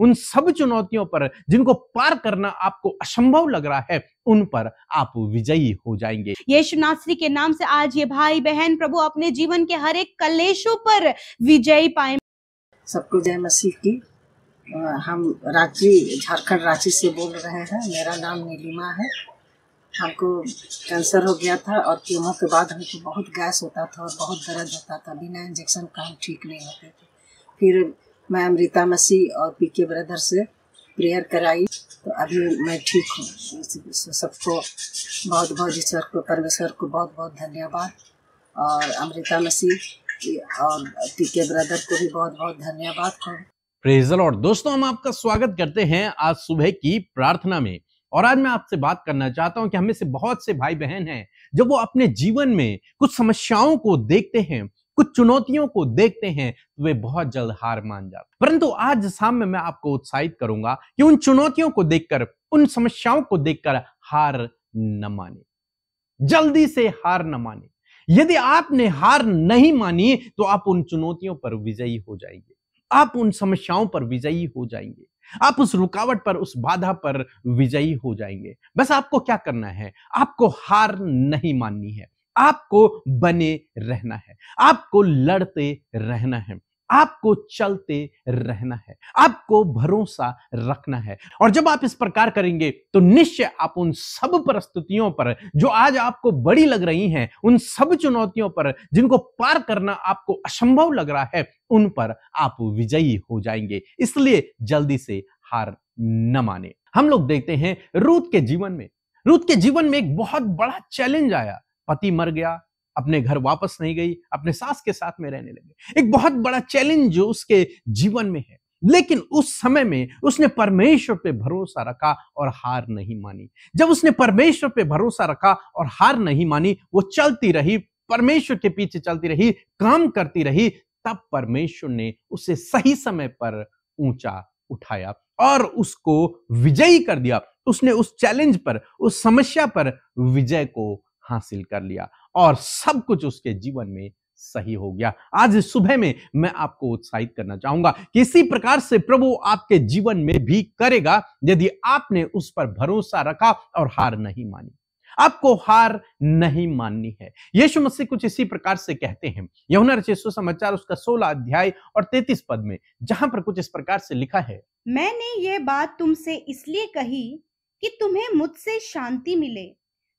उन सब चुनौतियों पर जिनको पार करना आपको असंभव लग रहा है उन पर आप विजयी हो जाएंगे यीशु नासरी के नाम से आज ये भाई बहन प्रभु अपने जीवन के हर एक कलेशों पर विजयी पाए सबको जय मसीह की हम रांची झारखंड रांची से बोल रहे हैं मेरा नाम नीलिमा है हमको कैंसर हो गया था और कीमो के बाद हमको बहुत गैस होता था और बहुत दर्द होता था बिना इंजेक्शन का हम ठीक नहीं होते थे फिर मैं अमृता मसीह और पी के ब्रदर से प्रेयर कराई तो अभी मैं ठीक हूँ सबको बहुत बहुत ईश्वर को परमेश्वर को बहुत बहुत धन्यवाद और अमृता मसीह और पी के ब्रदर को भी बहुत बहुत धन्यवाद कहूँ प्रेजल और दोस्तों हम आपका स्वागत करते हैं आज सुबह की प्रार्थना में और आज मैं आपसे बात करना चाहता हूं कि हमें से बहुत से भाई बहन हैं जब वो अपने जीवन में कुछ समस्याओं को देखते हैं कुछ चुनौतियों को देखते हैं तो वे बहुत जल्द हार मान जाते परंतु आज शाम में मैं आपको उत्साहित करूंगा कि उन चुनौतियों को देखकर उन समस्याओं को देखकर हार न माने जल्दी से हार न माने यदि आपने हार नहीं मानी तो आप उन चुनौतियों पर विजयी हो जाएंगे आप उन समस्याओं पर विजयी हो जाएंगे आप उस रुकावट पर उस बाधा पर विजयी हो जाएंगे बस आपको क्या करना है आपको हार नहीं माननी है आपको बने रहना है आपको लड़ते रहना है आपको चलते रहना है आपको भरोसा रखना है और जब आप इस प्रकार करेंगे तो निश्चय आप उन सब परिस्थितियों पर जो आज आपको बड़ी लग रही हैं उन सब चुनौतियों पर जिनको पार करना आपको असंभव लग रहा है उन पर आप विजयी हो जाएंगे इसलिए जल्दी से हार न माने हम लोग देखते हैं रूत के जीवन में रूत के जीवन में एक बहुत बड़ा चैलेंज आया पति मर गया अपने घर वापस नहीं गई अपने सास के साथ में रहने लगे एक बहुत बड़ा चैलेंज जो उसके जीवन में है लेकिन उस समय में उसने परमेश्वर पे भरोसा रखा और हार नहीं मानी जब उसने परमेश्वर पे भरोसा रखा और हार नहीं मानी वो चलती रही परमेश्वर के पीछे चलती रही काम करती रही तब परमेश्वर ने उसे सही समय पर ऊंचा उठाया और उसको विजयी कर दिया उसने उस चैलेंज पर उस समस्या पर विजय को हासिल कर लिया और सब कुछ उसके जीवन में सही हो गया आज सुबह में मैं आपको उत्साहित करना चाहूंगा कि इसी प्रकार से प्रभु आपके जीवन में भी करेगा यदि आपने उस पर भरोसा रखा और हार नहीं मानी आपको हार नहीं माननी है यीशु मसीह कुछ इसी प्रकार से कहते हैं यमुना रचित समाचार उसका सोलह अध्याय और तैतीस पद में जहां पर कुछ इस प्रकार से लिखा है मैंने ये बात तुमसे इसलिए कही कि तुम्हें मुझसे शांति मिले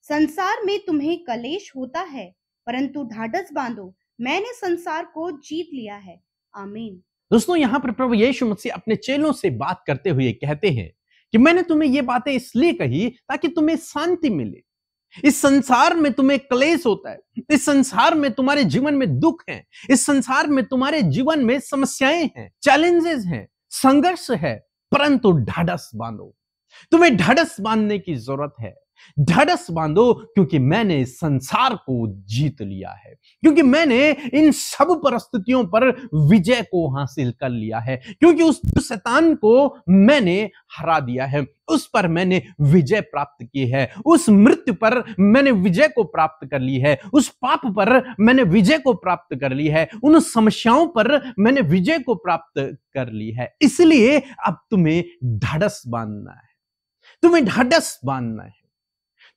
संसार में तुम्हें कलेश होता है परंतु ढाढ़स बांधो मैंने संसार को जीत लिया है आमीन दोस्तों यहाँ पर प्रभु यीशु मसीह अपने चेलों से बात करते हुए कहते हैं कि मैंने तुम्हें ये बातें इसलिए कही ताकि तुम्हें शांति मिले इस संसार में तुम्हें क्लेश होता है इस संसार में तुम्हारे जीवन में दुख है इस संसार में तुम्हारे जीवन में समस्याएं हैं चैलेंजेस हैं संघर्ष है परंतु ढाढ़स बांधो तुम्हें ढाढ़स बांधने की जरूरत है ढडस बांधो क्योंकि मैंने संसार को जीत लिया है क्योंकि मैंने इन सब परिस्थितियों पर विजय को हासिल कर लिया है क्योंकि उस शैतान को मैंने हरा दिया है उस पर मैंने विजय प्राप्त की है उस मृत्यु पर मैंने विजय को प्राप्त कर ली है उस पाप पर मैंने विजय को प्राप्त कर ली है उन समस्याओं पर मैंने विजय को प्राप्त कर ली है इसलिए अब तुम्हें ढड़स बांधना है तुम्हें ढड़स बांधना है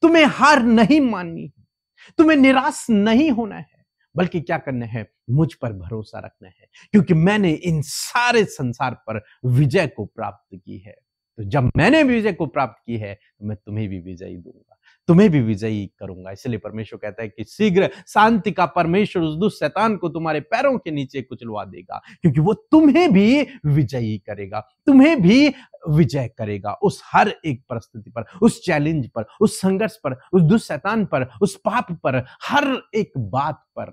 तुम्हें हार नहीं माननी है तुम्हें निराश नहीं होना है बल्कि क्या करना है मुझ पर भरोसा रखना है क्योंकि मैंने इन सारे संसार पर विजय को प्राप्त की है तो जब मैंने विजय को प्राप्त की है तो मैं तुम्हें भी विजयी दूंगा तुम्हें भी विजयी करूंगा इसलिए परमेश्वर कहता है कि शीघ्र शांति का परमेश्वर उस दुष्ट को तुम्हारे पैरों के नीचे कुचलवा देगा क्योंकि वो तुम्हें भी विजयी करेगा तुम्हें भी विजय करेगा उस हर एक परिस्थिति पर उस चैलेंज पर उस संघर्ष पर उस दुष्ट पर उस पाप पर हर एक बात पर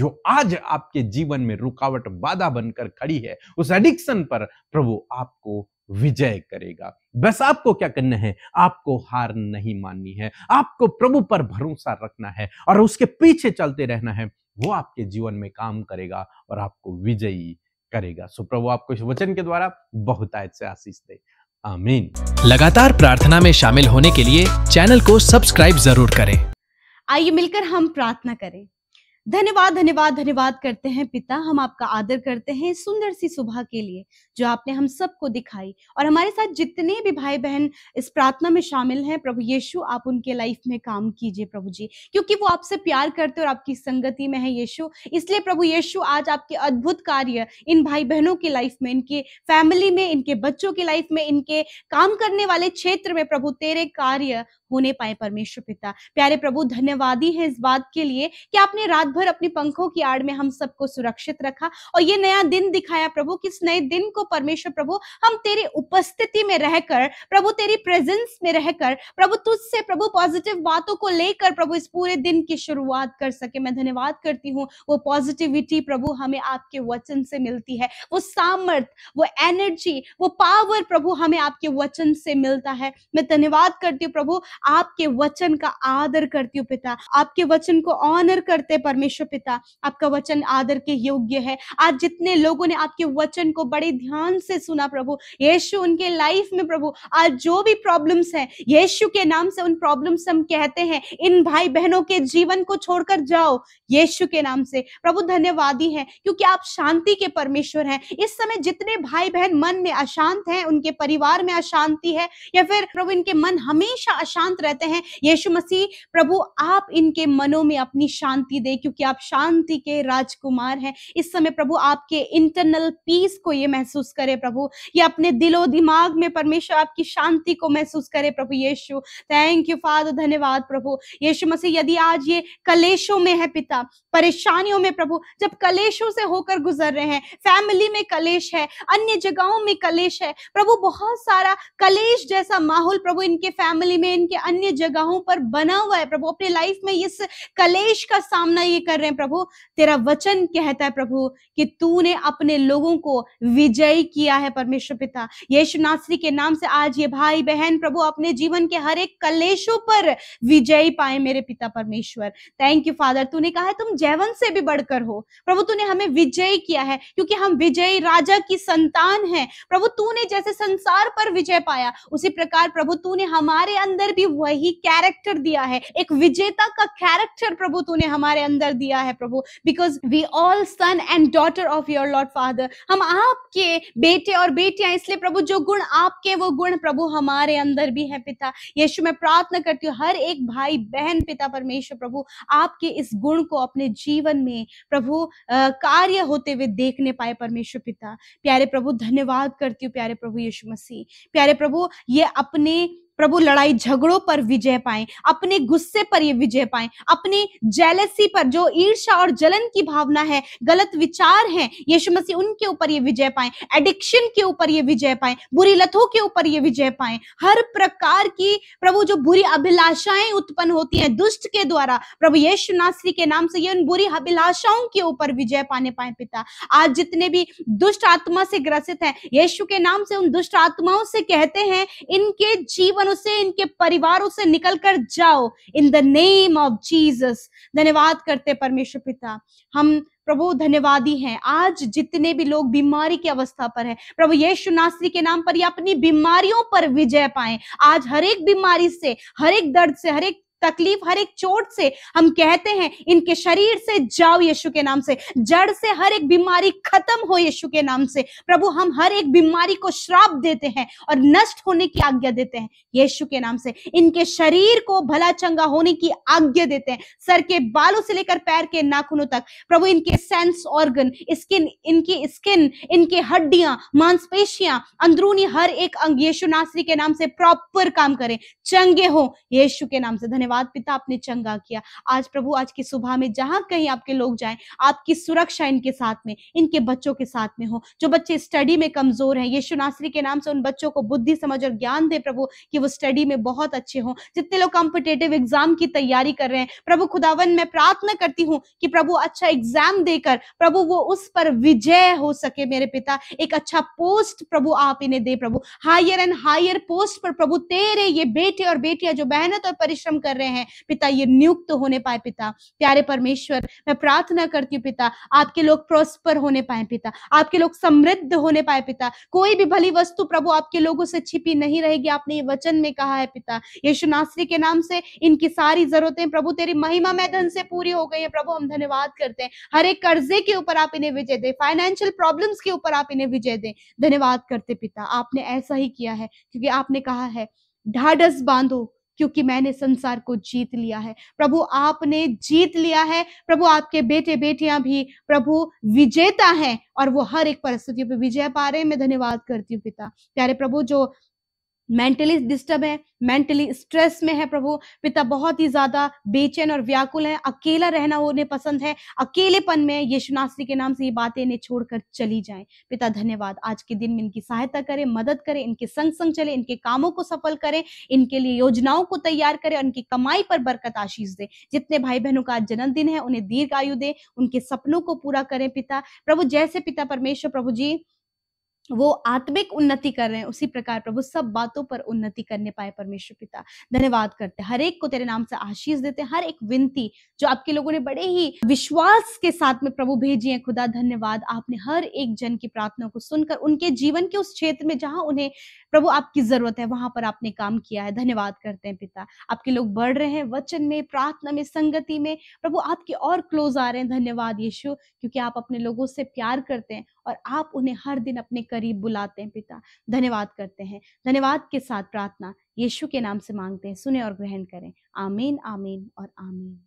जो आज आपके जीवन में रुकावट बाधा बनकर खड़ी है उस एडिक्शन पर प्रभु आपको विजय करेगा बस आपको क्या करना है आपको हार नहीं माननी है आपको प्रभु पर भरोसा रखना है और उसके पीछे चलते रहना है वो आपके जीवन में काम करेगा और आपको विजयी करेगा सो प्रभु आपको इस वचन के द्वारा बहुत आयत से आशीष दे आमीन लगातार प्रार्थना में शामिल होने के लिए चैनल को सब्सक्राइब जरूर करें आइए मिलकर हम प्रार्थना करें धन्यवाद धन्यवाद धन्यवाद करते हैं पिता हम आपका आदर करते हैं सुंदर सी सुबह के लिए जो आपने हम सबको दिखाई और हमारे साथ जितने भी भाई बहन इस प्रार्थना में शामिल हैं प्रभु यीशु आप उनके लाइफ में काम कीजिए प्रभु जी क्योंकि वो आपसे प्यार करते और आपकी संगति में है यीशु इसलिए प्रभु यीशु आज आपके अद्भुत कार्य इन भाई बहनों की लाइफ में इनके फैमिली में इनके बच्चों की लाइफ में इनके काम करने वाले क्षेत्र में प्रभु तेरे कार्य होने पाए परमेश्वर पिता प्यारे प्रभु धन्यवाद ही है इस बात के लिए कि आपने रात भर अपनी पंखों की आड़ में हम सबको सुरक्षित रखा और ये नया दिन दिखाया प्रभु किस नए दिन को परमेश्वर प्रभु हम तेरी उपस्थिति में रहकर प्रभु तेरी प्रेजेंस में रहकर प्रभु तुझसे प्रभु पॉजिटिव बातों को लेकर प्रभु इस पूरे दिन की शुरुआत कर सके मैं धन्यवाद करती हूँ वो पॉजिटिविटी प्रभु हमें आपके वचन से मिलती है वो सामर्थ वो एनर्जी वो पावर प्रभु हमें आपके वचन से मिलता है मैं धन्यवाद करती हूँ प्रभु आपके वचन का आदर करती हूँ पिता आपके वचन को ऑनर करते परमेश्वर परमेश्वर पिता आपका वचन आदर के योग्य है आज जितने लोगों ने आपके वचन को बड़े ध्यान से सुना प्रभु यीशु उनके लाइफ में प्रभु आज जो भी प्रॉब्लम्स है यीशु के नाम से उन प्रॉब्लम्स हम कहते हैं इन भाई बहनों के जीवन को छोड़कर जाओ यीशु के नाम से प्रभु धन्यवादी है क्योंकि आप शांति के परमेश्वर हैं इस समय जितने भाई बहन मन में अशांत हैं उनके परिवार में अशांति है या फिर प्रभु इनके मन हमेशा अशांत रहते हैं यीशु मसीह प्रभु आप इनके मनों में अपनी शांति दे क्योंकि क्योंकि आप शांति के राजकुमार हैं इस समय प्रभु आपके इंटरनल पीस को ये महसूस करें प्रभु ये अपने दिलो दिमाग में परमेश्वर आपकी शांति को महसूस करे प्रभु यीशु थैंक यू फादर धन्यवाद प्रभु यीशु मसीह यदि आज ये कलेशों में है पिता परेशानियों में प्रभु जब कलेशों से होकर गुजर रहे हैं फैमिली में कलेश है अन्य जगहों में कलेश है प्रभु बहुत सारा कलेश जैसा माहौल प्रभु इनके फैमिली में इनके अन्य जगहों पर बना हुआ है प्रभु अपने लाइफ में इस कलेश का सामना ये कर रहे हैं प्रभु तेरा वचन कहता है प्रभु कि तूने अपने लोगों को विजय किया है परमेश्वर पिता यीशु नासरी के नाम से आज ये भाई बहन प्रभु अपने जीवन के हर एक कलेशों पर विजयी पाए मेरे पिता परमेश्वर थैंक यू फादर तूने कहा है तुम जैवन से भी बढ़कर हो प्रभु तूने हमें विजय किया है क्योंकि हम विजय राजा की संतान है प्रभु तूने जैसे संसार पर विजय पाया उसी प्रकार प्रभु तूने हमारे अंदर भी वही कैरेक्टर दिया है एक विजेता का कैरेक्टर प्रभु तूने हमारे अंदर दिया है प्रभु because we all son and daughter of your lord father हम आपके बेटे और बेटियां इसलिए प्रभु जो गुण आपके वो गुण प्रभु हमारे अंदर भी है पिता यीशु मैं प्रार्थना करती हूँ हर एक भाई बहन पिता परमेश्वर प्रभु आपके इस गुण को अपने जीवन में प्रभु कार्य होते हुए देखने पाए परमेश्वर पिता प्यारे प्रभु धन्यवाद करती हूँ प्यारे प्रभु यीशु मसीह प्यारे प्रभु ये अपने प्रभु लड़ाई झगड़ों पर विजय पाए अपने गुस्से पर ये विजय पाए अपने जेलसी पर जो ईर्षा और जलन की भावना है गलत विचार है यीशु मसीह उनके ऊपर ये विजय पाए एडिक्शन के ऊपर ये विजय पाए बुरी लतों के ऊपर ये विजय पाए हर प्रकार की प्रभु जो बुरी अभिलाषाएं उत्पन्न होती हैं दुष्ट के द्वारा प्रभु यीशु नास्त्री के नाम से ये उन बुरी अभिलाषाओं के ऊपर विजय पाने पाए पिता आज जितने भी दुष्ट आत्मा से ग्रसित है यीशु के नाम से उन दुष्ट आत्माओं से कहते हैं इनके जीवन से इनके परिवारों से निकल कर जाओ in the name of Jesus धन्यवाद करते परमेश्वर पिता हम प्रभु धन्यवादी हैं आज जितने भी लोग बीमारी की अवस्था पर है प्रभु यीशु नासरी के नाम पर ये अपनी बीमारियों पर विजय पाए आज हर एक बीमारी से हर एक दर्द से हर एक तकलीफ हर एक चोट से हम कहते हैं इनके शरीर से जाओ यीशु के नाम से जड़ से हर एक बीमारी खत्म हो यीशु के नाम से प्रभु हम हर एक बीमारी को श्राप देते हैं और नष्ट होने की आज्ञा देते हैं यीशु के नाम से इनके शरीर को भला चंगा होने की आज्ञा देते हैं सर के बालों से लेकर पैर के नाखूनों तक प्रभु इनके सेंस ऑर्गन स्किन इनकी स्किन इनकी हड्डियां मांसपेशियां अंदरूनी हर एक अंग यीशु नासरी के नाम से प्रॉपर काम करें चंगे हो यीशु के नाम से धन्यवाद धन्यवाद पिता आपने चंगा किया आज प्रभु आज की सुबह में जहां कहीं आपके लोग जाएं आपकी सुरक्षा इनके साथ में इनके बच्चों के साथ में हो जो बच्चे स्टडी में कमजोर हैं यीशु नासरी के नाम से उन बच्चों को बुद्धि समझ और ज्ञान दे प्रभु कि वो स्टडी में बहुत अच्छे हों जितने लोग कॉम्पिटेटिव एग्जाम की तैयारी कर रहे हैं प्रभु खुदावन मैं प्रार्थना करती हूँ कि प्रभु अच्छा एग्जाम देकर प्रभु वो उस पर विजय हो सके मेरे पिता एक अच्छा पोस्ट प्रभु आप इन्हें दे प्रभु हायर एंड हायर पोस्ट पर प्रभु तेरे ये बेटे और बेटियां जो मेहनत और परिश्रम कर रहे रहे हैं पिता ये नियुक्त तो होने पाए पिता प्यारे परमेश्वर मैं प्रार्थना करती हूँ पिता आपके लोग प्रोस्पर होने पाए पिता आपके लोग समृद्ध होने पाए पिता कोई भी भली वस्तु प्रभु आपके लोगों से छिपी नहीं रहेगी आपने ये वचन में कहा है पिता यीशु नासरी के नाम से इनकी सारी जरूरतें प्रभु तेरी महिमा में धन से पूरी हो गई है प्रभु हम धन्यवाद करते हैं हर एक कर्जे के ऊपर आप इन्हें विजय दे फाइनेंशियल प्रॉब्लम्स के ऊपर आप इन्हें विजय दे धन्यवाद करते पिता आपने ऐसा ही किया है क्योंकि आपने कहा है ढाढ़स बांधो क्योंकि मैंने संसार को जीत लिया है प्रभु आपने जीत लिया है प्रभु आपके बेटे बेटियां भी प्रभु विजेता हैं और वो हर एक परिस्थितियों पे विजय पा रहे हैं मैं धन्यवाद करती हूँ पिता प्यारे प्रभु जो मेंटली डिस्टर्ब है मेंटली स्ट्रेस में है प्रभु पिता बहुत ही ज्यादा बेचैन और व्याकुल है अकेला रहना उन्हें पसंद है अकेलेपन में यीशु नास्री के नाम से ये बातें इन्हें छोड़कर चली जाए पिता धन्यवाद आज के दिन में इनकी सहायता करें मदद करें इनके संग संग चले इनके कामों को सफल करें इनके लिए योजनाओं को तैयार करें और इनकी कमाई पर बरकत आशीष दे जितने भाई बहनों का आज जन्मदिन है उन्हें दीर्घ आयु दे उनके सपनों को पूरा करें पिता प्रभु जैसे पिता परमेश्वर प्रभु जी वो आत्मिक उन्नति कर रहे हैं उसी प्रकार प्रभु सब बातों पर उन्नति करने पाए परमेश्वर पिता धन्यवाद करते हर एक को तेरे नाम से आशीष देते हर एक विनती जो आपके लोगों ने बड़े ही विश्वास के साथ में प्रभु भेजी है खुदा धन्यवाद आपने हर एक जन की प्रार्थना को सुनकर उनके जीवन के उस क्षेत्र में जहां उन्हें प्रभु आपकी जरूरत है वहां पर आपने काम किया है धन्यवाद करते हैं पिता आपके लोग बढ़ रहे हैं वचन में प्रार्थना में संगति में प्रभु आपके और क्लोज आ रहे हैं धन्यवाद यीशु क्योंकि आप अपने लोगों से प्यार करते हैं और आप उन्हें हर दिन अपने करीब बुलाते हैं पिता धन्यवाद करते हैं धन्यवाद के साथ प्रार्थना यीशु के नाम से मांगते हैं सुने और ग्रहण करें आमीन आमीन और आमीन